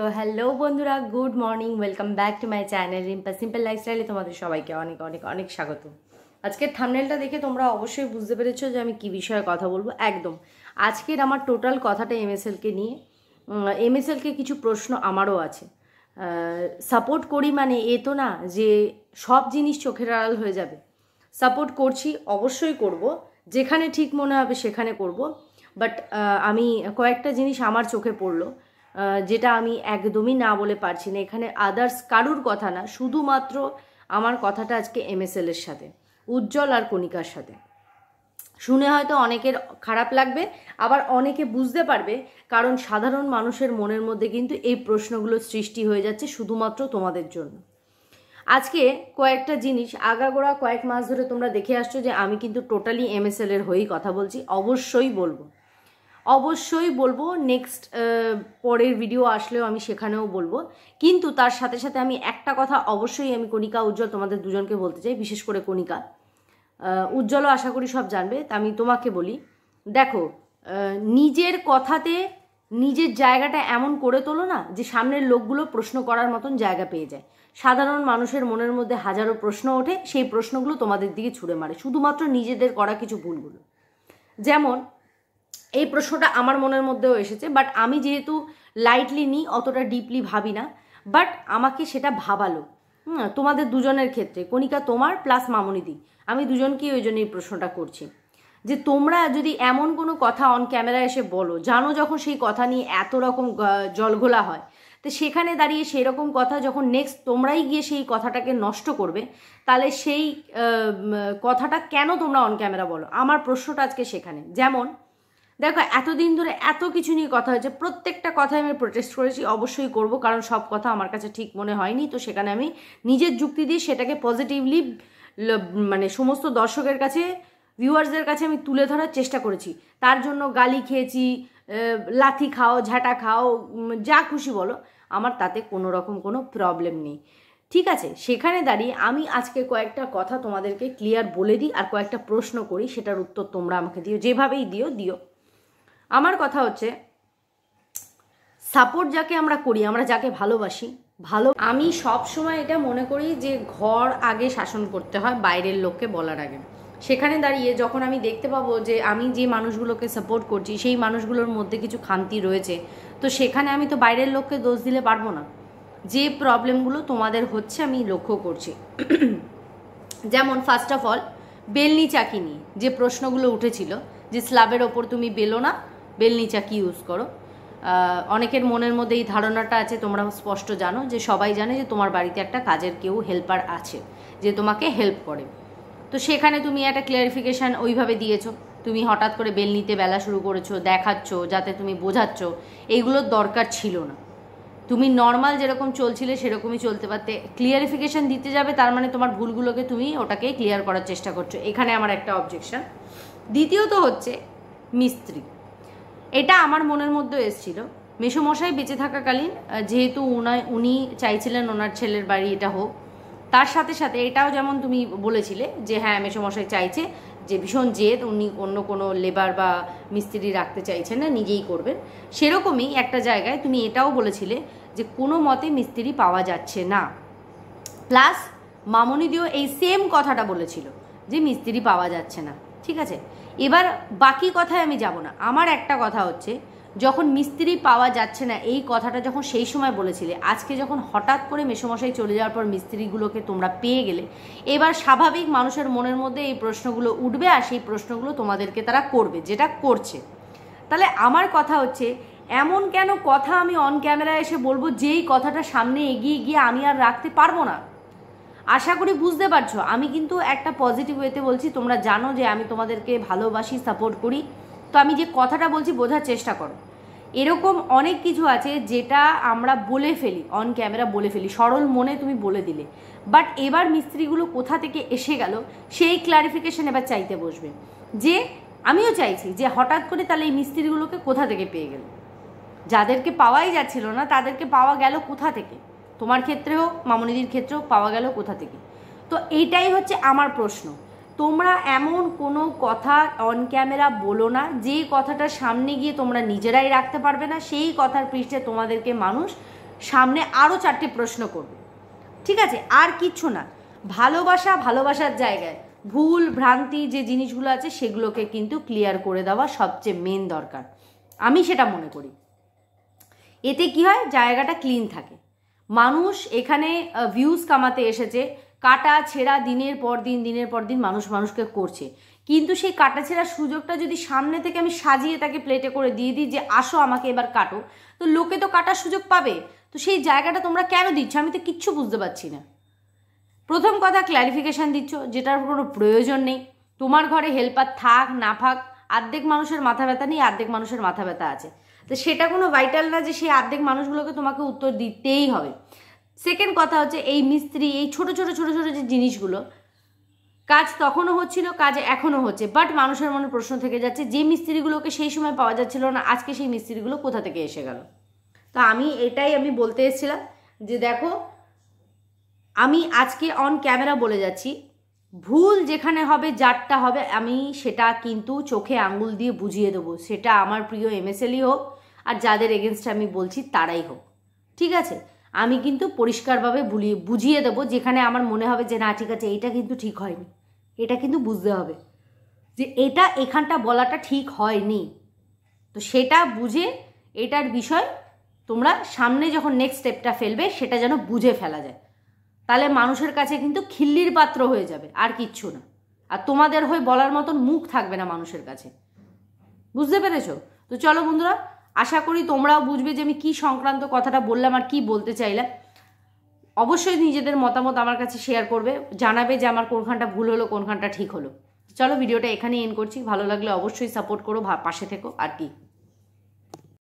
তো হ্যালো বন্ধুরা good morning welcome back to my channel Rimpa simple লাইফস্টাইলে তোমাদের সবাইকে অনেক অনেক অনেক স্বাগত আজকে থামনেলটা দেখে তোমরা অবশ্যই বুঝতে পেরেছো যে আমি কি বিষয়ে কথা বলবো একদম আজকের আমার টোটাল কথাটা এমএসএলকে নিয়ে এমএসএলকে কিছু প্রশ্ন আমারও আছে সাপোর্ট করি মানে এ তো না যে সব জিনিস চোখের আড়াল হয়ে যাবে সাপোর্ট করছি অবশ্যই করব যেখানে ঠিক মনে হবে সেখানে করব বাট আমি কয়েকটা জিনিস আমার চোখে পড়লো যেটা আমি একদমই না বলে পারছি না এখানে আদার্স কারুর কথা না শুধুমাত্র আমার কথাটা আজকে এর সাথে উজ্জ্বল আর কণিকার সাথে শুনে হয়তো অনেকের খারাপ লাগবে আবার অনেকে বুঝতে পারবে কারণ সাধারণ মানুষের মনের মধ্যে কিন্তু এই প্রশ্নগুলো সৃষ্টি হয়ে যাচ্ছে শুধুমাত্র তোমাদের জন্য আজকে কয়েকটা জিনিস আগাগোড়া কয়েক মাস ধরে তোমরা দেখে আসছো যে আমি কিন্তু টোটালি এমএসএল এর হয়েই কথা বলছি অবশ্যই বলবো অবশ্যই বলবো নেক্সট পরের ভিডিও আসলেও আমি সেখানেও বলবো কিন্তু তার সাথে সাথে আমি একটা কথা অবশ্যই আমি কণিকা উজ্জ্বল তোমাদের দুজনকে বলতে চাই বিশেষ করে কণিকা উজ্জ্বলও আশা করি সব জানবে তা আমি তোমাকে বলি দেখো নিজের কথাতে নিজের জায়গাটা এমন করে তোলো না যে সামনের লোকগুলো প্রশ্ন করার মতন জায়গা পেয়ে যায় সাধারণ মানুষের মনের মধ্যে হাজারো প্রশ্ন ওঠে সেই প্রশ্নগুলো তোমাদের দিকে ছুড়ে মারে শুধুমাত্র নিজেদের করা কিছু ভুলগুলো যেমন এই প্রশ্নটা আমার মনের মধ্যেও এসেছে বাট আমি যেহেতু লাইটলি নিই অতটা ডিপলি ভাবি না বাট আমাকে সেটা ভাবালো তোমাদের দুজনের ক্ষেত্রে কণিকা তোমার প্লাস মামনিদি আমি দুজনকেই ওই জন্য এই প্রশ্নটা করছি যে তোমরা যদি এমন কোনো কথা অন ক্যামেরা এসে বলো জানো যখন সেই কথা নিয়ে এত রকম জলঘোলা হয় তো সেখানে দাঁড়িয়ে সেই রকম কথা যখন নেক্সট তোমরাই গিয়ে সেই কথাটাকে নষ্ট করবে তাহলে সেই কথাটা কেন তোমরা অন ক্যামেরা বলো আমার প্রশ্নটা আজকে সেখানে যেমন দেখো এতদিন ধরে এত কিছু নিয়ে কথা হয়েছে প্রত্যেকটা কথায় আমি প্রোটেস্ট করেছি অবশ্যই করব কারণ সব কথা আমার কাছে ঠিক মনে হয়নি তো সেখানে আমি নিজের যুক্তি দিয়ে সেটাকে পজিটিভলি মানে সমস্ত দর্শকের কাছে ভিউয়ার্সদের কাছে আমি তুলে ধরার চেষ্টা করেছি তার জন্য গালি খেয়েছি লাথি খাও ঝাঁটা খাও যা খুশি বলো আমার তাতে কোনো রকম কোনো প্রবলেম নেই ঠিক আছে সেখানে দাঁড়িয়ে আমি আজকে কয়েকটা কথা তোমাদেরকে ক্লিয়ার বলে দিই আর কয়েকটা প্রশ্ন করি সেটার উত্তর তোমরা আমাকে দিও যেভাবেই দিও দিও আমার কথা হচ্ছে সাপোর্ট যাকে আমরা করি আমরা যাকে ভালোবাসি ভালো আমি সব সময় এটা মনে করি যে ঘর আগে শাসন করতে হয় বাইরের লোককে বলার আগে সেখানে দাঁড়িয়ে যখন আমি দেখতে পাবো যে আমি যে মানুষগুলোকে সাপোর্ট করছি সেই মানুষগুলোর মধ্যে কিছু খান্তি রয়েছে তো সেখানে আমি তো বাইরের লোককে দোষ দিলে পারবো না যে প্রবলেমগুলো তোমাদের হচ্ছে আমি লক্ষ্য করছি যেমন ফার্স্ট অফ অল বেলনি চাকি নিয়ে যে প্রশ্নগুলো উঠেছিল যে স্ল্যাবের ওপর তুমি বেলো না বেলনিচা কি ইউজ করো অনেকের মনের মধ্যে এই ধারণাটা আছে তোমরা স্পষ্ট জানো যে সবাই জানে যে তোমার বাড়িতে একটা কাজের কেউ হেল্পার আছে যে তোমাকে হেল্প করে তো সেখানে তুমি একটা ক্লিয়ারিফিকেশান ওইভাবে দিয়েছো তুমি হঠাৎ করে বেল নিতে বেলা শুরু করেছো দেখাচ্ছ যাতে তুমি বোঝাচ্ছ এইগুলোর দরকার ছিল না তুমি নর্মাল যেরকম চলছিলে সেরকমই চলতে পারতে ক্লিয়ারিফিকেশান দিতে যাবে তার মানে তোমার ভুলগুলোকে তুমি ওটাকে ক্লিয়ার করার চেষ্টা করছো এখানে আমার একটা অবজেকশান দ্বিতীয়ত হচ্ছে মিস্ত্রি এটা আমার মনের মধ্যে এসেছিল মেসোমশাই বেঁচে থাকাকালীন যেহেতু উনায় উনি চাইছিলেন ওনার ছেলের বাড়ি এটা হোক তার সাথে সাথে এটাও যেমন তুমি বলেছিলে যে হ্যাঁ মেসোমশাই চাইছে যে ভীষণ জেদ উনি অন্য কোনো লেবার বা মিস্ত্রি রাখতে চাইছেন না নিজেই করবেন সেরকমই একটা জায়গায় তুমি এটাও বলেছিলে যে কোনো মতে মিস্ত্রি পাওয়া যাচ্ছে না প্লাস মামনিদিও এই সেম কথাটা বলেছিল যে মিস্ত্রি পাওয়া যাচ্ছে না ঠিক আছে এবার বাকি কথায় আমি যাব না আমার একটা কথা হচ্ছে যখন মিস্ত্রি পাওয়া যাচ্ছে না এই কথাটা যখন সেই সময় বলেছিলে আজকে যখন হঠাৎ করে মেসোমশাই চলে যাওয়ার পর মিস্ত্রিগুলোকে তোমরা পেয়ে গেলে এবার স্বাভাবিক মানুষের মনের মধ্যে এই প্রশ্নগুলো উঠবে আর সেই প্রশ্নগুলো তোমাদেরকে তারা করবে যেটা করছে তাহলে আমার কথা হচ্ছে এমন কেন কথা আমি অন ক্যামেরায় এসে বলবো যেই কথাটা সামনে এগিয়ে গিয়ে আমি আর রাখতে পারবো না আশা করি বুঝতে পারছো আমি কিন্তু একটা পজিটিভ ওয়েতে বলছি তোমরা জানো যে আমি তোমাদেরকে ভালোবাসি সাপোর্ট করি তো আমি যে কথাটা বলছি বোঝার চেষ্টা করো এরকম অনেক কিছু আছে যেটা আমরা বলে ফেলি অন ক্যামেরা বলে ফেলি সরল মনে তুমি বলে দিলে বাট এবার মিস্ত্রিগুলো কোথা থেকে এসে গেল সেই ক্লারিফিকেশান এবার চাইতে বসবে যে আমিও চাইছি যে হঠাৎ করে তাহলে এই মিস্ত্রিগুলোকে কোথা থেকে পেয়ে গেল যাদেরকে পাওয়াই যাচ্ছিল না তাদেরকে পাওয়া গেল কোথা থেকে তোমার ক্ষেত্রে হোক মামনিদির ক্ষেত্রে হোক পাওয়া গেল কোথা থেকে তো এইটাই হচ্ছে আমার প্রশ্ন তোমরা এমন কোনো কথা অন ক্যামেরা বলো না যে কথাটা সামনে গিয়ে তোমরা নিজেরাই রাখতে পারবে না সেই কথার পৃষ্ঠে তোমাদেরকে মানুষ সামনে আরও চারটে প্রশ্ন করবে ঠিক আছে আর কিচ্ছু না ভালোবাসা ভালোবাসার জায়গায় ভুল ভ্রান্তি যে জিনিসগুলো আছে সেগুলোকে কিন্তু ক্লিয়ার করে দেওয়া সবচেয়ে মেন দরকার আমি সেটা মনে করি এতে কি হয় জায়গাটা ক্লিন থাকে মানুষ এখানে ভিউজ কামাতে এসেছে কাটা ছেঁড়া দিনের পর দিন দিনের পর দিন মানুষ মানুষকে করছে কিন্তু সেই কাটা ছেঁড়ার সুযোগটা যদি সামনে থেকে আমি সাজিয়ে তাকে প্লেটে করে দিয়ে দিই যে আসো আমাকে এবার কাটো তো লোকে তো কাটার সুযোগ পাবে তো সেই জায়গাটা তোমরা কেন দিচ্ছ আমি তো কিচ্ছু বুঝতে পারছি না প্রথম কথা ক্ল্যারিফিকেশান দিচ্ছ যেটার কোনো প্রয়োজন নেই তোমার ঘরে হেল্পার থাক না থাক অর্ধেক মানুষের মাথা ব্যথা নেই অর্ধেক মানুষের মাথা ব্যথা আছে তো সেটা কোনো ভাইটাল না যে সেই আর্ধেক মানুষগুলোকে তোমাকে উত্তর দিতেই হবে সেকেন্ড কথা হচ্ছে এই মিস্ত্রি এই ছোট ছোট ছোট ছোট যে জিনিসগুলো কাজ তখনও হচ্ছিল কাজ এখনও হচ্ছে বাট মানুষের মনে প্রশ্ন থেকে যাচ্ছে যে মিস্ত্রিগুলোকে সেই সময় পাওয়া যাচ্ছিল না আজকে সেই মিস্ত্রিগুলো কোথা থেকে এসে গেল তো আমি এটাই আমি বলতে এসেছিলাম যে দেখো আমি আজকে অন ক্যামেরা বলে যাচ্ছি ভুল যেখানে হবে যারটা হবে আমি সেটা কিন্তু চোখে আঙুল দিয়ে বুঝিয়ে দেবো সেটা আমার প্রিয় এমএসএলই হোক আর যাদের এগেনস্টে আমি বলছি তারাই হোক ঠিক আছে আমি কিন্তু পরিষ্কারভাবে বুলিয়ে বুঝিয়ে দেবো যেখানে আমার মনে হবে যে না ঠিক আছে এটা কিন্তু ঠিক হয়নি এটা কিন্তু বুঝতে হবে যে এটা এখানটা বলাটা ঠিক হয়নি তো সেটা বুঝে এটার বিষয় তোমরা সামনে যখন নেক্সট স্টেপটা ফেলবে সেটা যেন বুঝে ফেলা যায় তাহলে মানুষের কাছে কিন্তু খিল্লির পাত্র হয়ে যাবে আর কিচ্ছু না আর তোমাদের হয়ে বলার মতন মুখ থাকবে না মানুষের কাছে বুঝতে পেরেছো তো চলো বন্ধুরা আশা করি তোমরাও বুঝবে যে আমি কি সংক্রান্ত কথাটা বললাম আর কি বলতে চাইলাম অবশ্যই নিজেদের মতামত আমার কাছে শেয়ার করবে জানাবে যে আমার কোনখানটা ভুল হলো কোনখানটা ঠিক হলো চলো ভিডিওটা এখানেই এন করছি ভালো লাগলে অবশ্যই সাপোর্ট করো পাশে থেকো আর কি